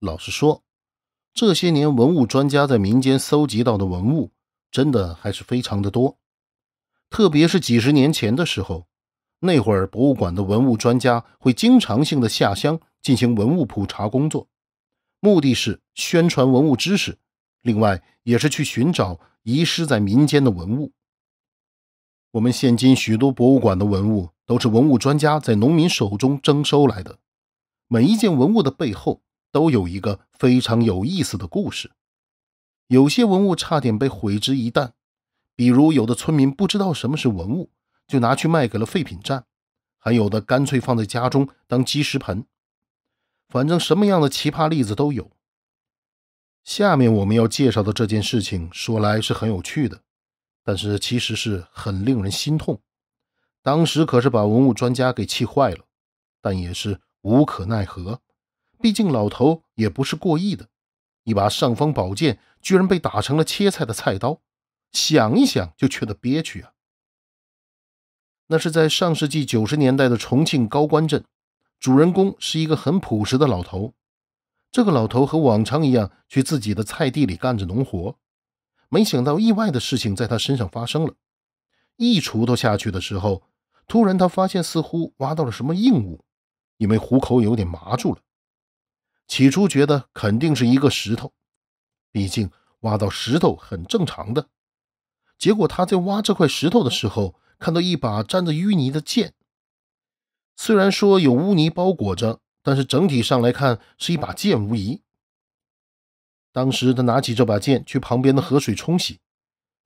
老实说，这些年文物专家在民间搜集到的文物，真的还是非常的多。特别是几十年前的时候，那会儿博物馆的文物专家会经常性的下乡进行文物普查工作，目的是宣传文物知识，另外也是去寻找遗失在民间的文物。我们现今许多博物馆的文物，都是文物专家在农民手中征收来的。每一件文物的背后。都有一个非常有意思的故事。有些文物差点被毁之一旦，比如有的村民不知道什么是文物，就拿去卖给了废品站；还有的干脆放在家中当积食盆。反正什么样的奇葩例子都有。下面我们要介绍的这件事情，说来是很有趣的，但是其实是很令人心痛。当时可是把文物专家给气坏了，但也是无可奈何。毕竟老头也不是过意的，一把尚方宝剑居然被打成了切菜的菜刀，想一想就觉得憋屈啊。那是在上世纪九十年代的重庆高官镇，主人公是一个很朴实的老头。这个老头和往常一样去自己的菜地里干着农活，没想到意外的事情在他身上发生了。一锄头下去的时候，突然他发现似乎挖到了什么硬物，因为虎口有点麻住了。起初觉得肯定是一个石头，毕竟挖到石头很正常的。结果他在挖这块石头的时候，看到一把沾着淤泥的剑。虽然说有污泥包裹着，但是整体上来看是一把剑无疑。当时他拿起这把剑去旁边的河水冲洗，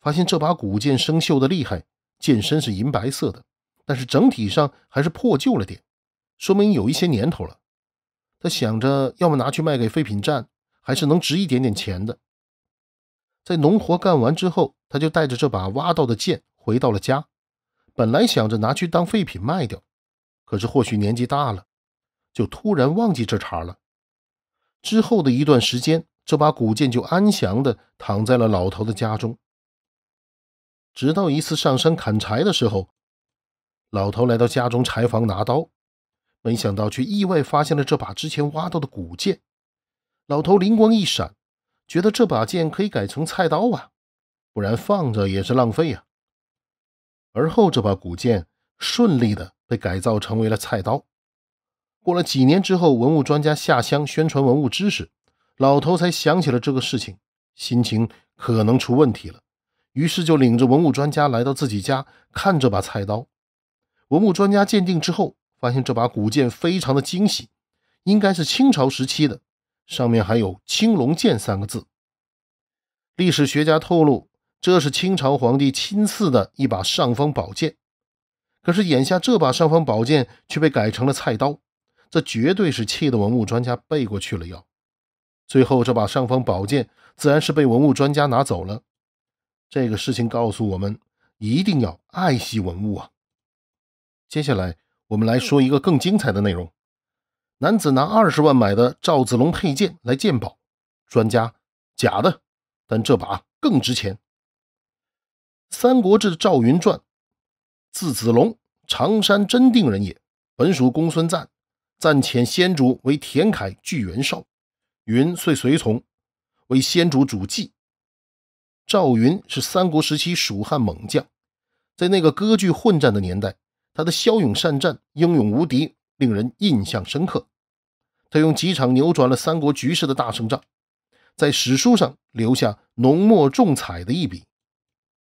发现这把古剑生锈的厉害，剑身是银白色的，但是整体上还是破旧了点，说明有一些年头了。他想着，要么拿去卖给废品站，还是能值一点点钱的。在农活干完之后，他就带着这把挖到的剑回到了家。本来想着拿去当废品卖掉，可是或许年纪大了，就突然忘记这茬了。之后的一段时间，这把古剑就安详地躺在了老头的家中。直到一次上山砍柴的时候，老头来到家中柴房拿刀。没想到，却意外发现了这把之前挖到的古剑。老头灵光一闪，觉得这把剑可以改成菜刀啊，不然放着也是浪费啊。而后，这把古剑顺利的被改造成为了菜刀。过了几年之后，文物专家下乡宣传文物知识，老头才想起了这个事情，心情可能出问题了，于是就领着文物专家来到自己家看这把菜刀。文物专家鉴定之后。发现这把古剑非常的惊喜，应该是清朝时期的，上面还有“青龙剑”三个字。历史学家透露，这是清朝皇帝亲赐的一把尚方宝剑。可是眼下这把尚方宝剑却被改成了菜刀，这绝对是气得文物专家背过去了要。最后，这把尚方宝剑自然是被文物专家拿走了。这个事情告诉我们，一定要爱惜文物啊。接下来。我们来说一个更精彩的内容：男子拿二十万买的赵子龙佩剑来鉴宝，专家假的，但这把更值钱。《三国志·赵云传》，字子龙，常山真定人也。本属公孙瓒，暂遣先主为田楷拒袁绍，云遂随从，为先主主祭。赵云是三国时期蜀汉猛将，在那个割据混战的年代。他的骁勇善战、英勇无敌，令人印象深刻。他用几场扭转了三国局势的大胜仗，在史书上留下浓墨重彩的一笔。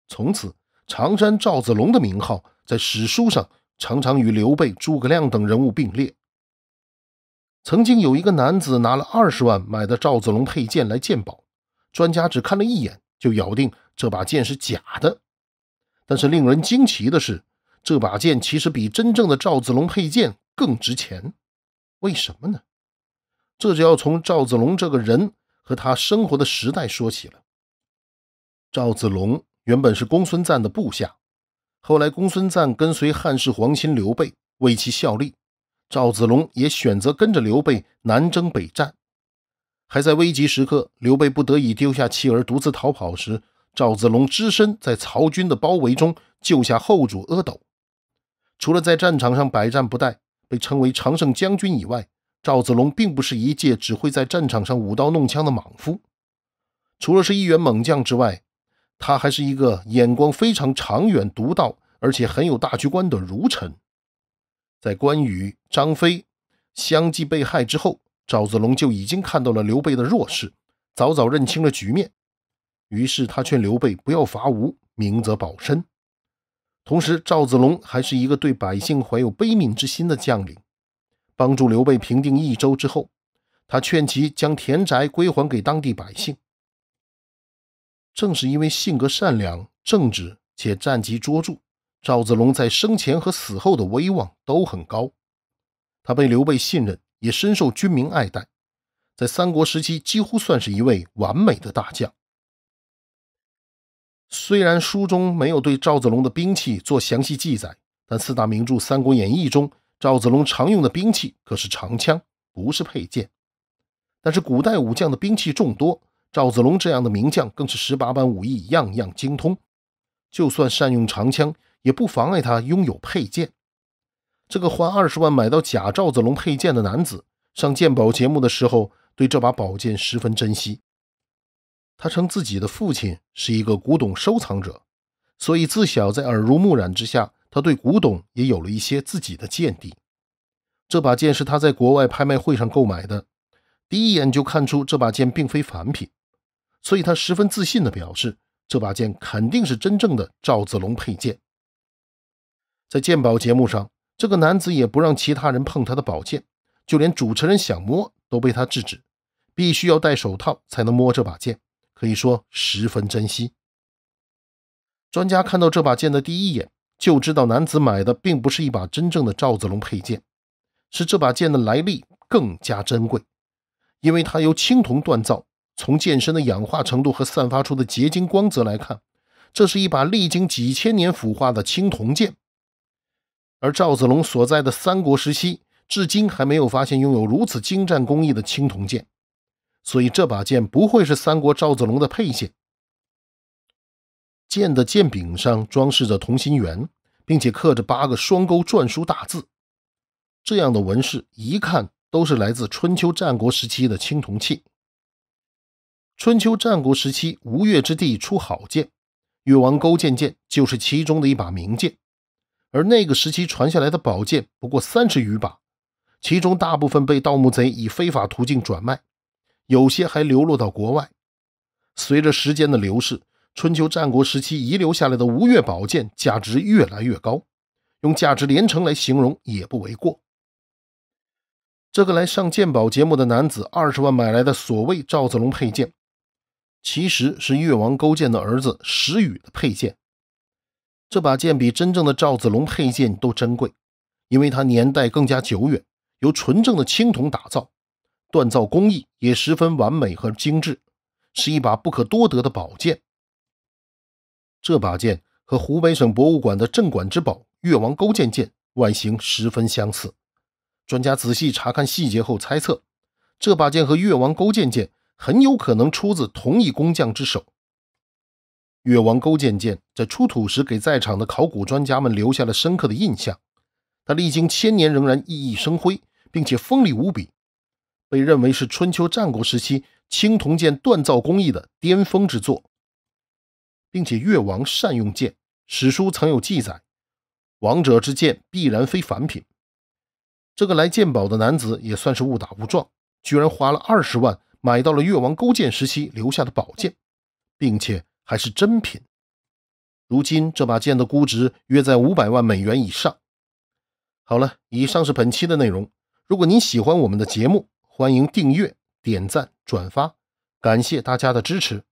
从此，常山赵子龙的名号在史书上常常与刘备、诸葛亮等人物并列。曾经有一个男子拿了二十万买的赵子龙佩剑来鉴宝，专家只看了一眼就咬定这把剑是假的。但是令人惊奇的是。这把剑其实比真正的赵子龙佩剑更值钱，为什么呢？这就要从赵子龙这个人和他生活的时代说起了。赵子龙原本是公孙瓒的部下，后来公孙瓒跟随汉室皇亲刘备为其效力，赵子龙也选择跟着刘备南征北战。还在危急时刻，刘备不得已丢下妻儿独自逃跑时，赵子龙只身在曹军的包围中救下后主阿斗。除了在战场上百战不殆，被称为常胜将军以外，赵子龙并不是一介只会在战场上舞刀弄枪的莽夫。除了是一员猛将之外，他还是一个眼光非常长远、独到而且很有大局观的儒臣。在关羽、张飞相继被害之后，赵子龙就已经看到了刘备的弱势，早早认清了局面。于是他劝刘备不要伐吴，明哲保身。同时，赵子龙还是一个对百姓怀有悲悯之心的将领。帮助刘备平定益州之后，他劝其将田宅归还给当地百姓。正是因为性格善良、正直且战绩卓著，赵子龙在生前和死后的威望都很高。他被刘备信任，也深受军民爱戴，在三国时期几乎算是一位完美的大将。虽然书中没有对赵子龙的兵器做详细记载，但四大名著《三国演义》中，赵子龙常用的兵器可是长枪，不是佩剑。但是古代武将的兵器众多，赵子龙这样的名将更是十八般武艺样样精通。就算善用长枪，也不妨碍他拥有佩剑。这个花二十万买到假赵子龙佩剑的男子，上鉴宝节目的时候，对这把宝剑十分珍惜。他称自己的父亲是一个古董收藏者，所以自小在耳濡目染之下，他对古董也有了一些自己的见地。这把剑是他在国外拍卖会上购买的，第一眼就看出这把剑并非凡品，所以他十分自信的表示，这把剑肯定是真正的赵子龙佩剑。在鉴宝节目上，这个男子也不让其他人碰他的宝剑，就连主持人想摸都被他制止，必须要戴手套才能摸这把剑。可以说十分珍惜。专家看到这把剑的第一眼，就知道男子买的并不是一把真正的赵子龙佩剑，是这把剑的来历更加珍贵，因为它由青铜锻造。从剑身的氧化程度和散发出的结晶光泽来看，这是一把历经几千年腐化的青铜剑。而赵子龙所在的三国时期，至今还没有发现拥有如此精湛工艺的青铜剑。所以这把剑不会是三国赵子龙的佩剑。剑的剑柄上装饰着同心圆，并且刻着八个双钩篆书大字。这样的纹饰一看都是来自春秋战国时期的青铜器。春秋战国时期，吴越之地出好剑，越王勾践剑就是其中的一把名剑。而那个时期传下来的宝剑不过三十余把，其中大部分被盗墓贼以非法途径转卖。有些还流落到国外。随着时间的流逝，春秋战国时期遗留下来的吴越宝剑价值越来越高，用价值连城来形容也不为过。这个来上鉴宝节目的男子，二十万买来的所谓赵子龙佩剑，其实是越王勾践的儿子石雨的佩剑。这把剑比真正的赵子龙佩剑都珍贵，因为它年代更加久远，由纯正的青铜打造。锻造工艺也十分完美和精致，是一把不可多得的宝剑。这把剑和湖北省博物馆的镇馆之宝——越王勾践剑外形十分相似。专家仔细查看细节后猜测，这把剑和越王勾践剑很有可能出自同一工匠之手。越王勾践剑在出土时给在场的考古专家们留下了深刻的印象，它历经千年仍然熠熠生辉，并且锋利无比。被认为是春秋战国时期青铜剑锻造工艺的巅峰之作，并且越王善用剑，史书曾有记载。王者之剑必然非凡品。这个来鉴宝的男子也算是误打误撞，居然花了二十万买到了越王勾践时期留下的宝剑，并且还是真品。如今这把剑的估值约在五百万美元以上。好了，以上是本期的内容。如果您喜欢我们的节目，欢迎订阅、点赞、转发，感谢大家的支持。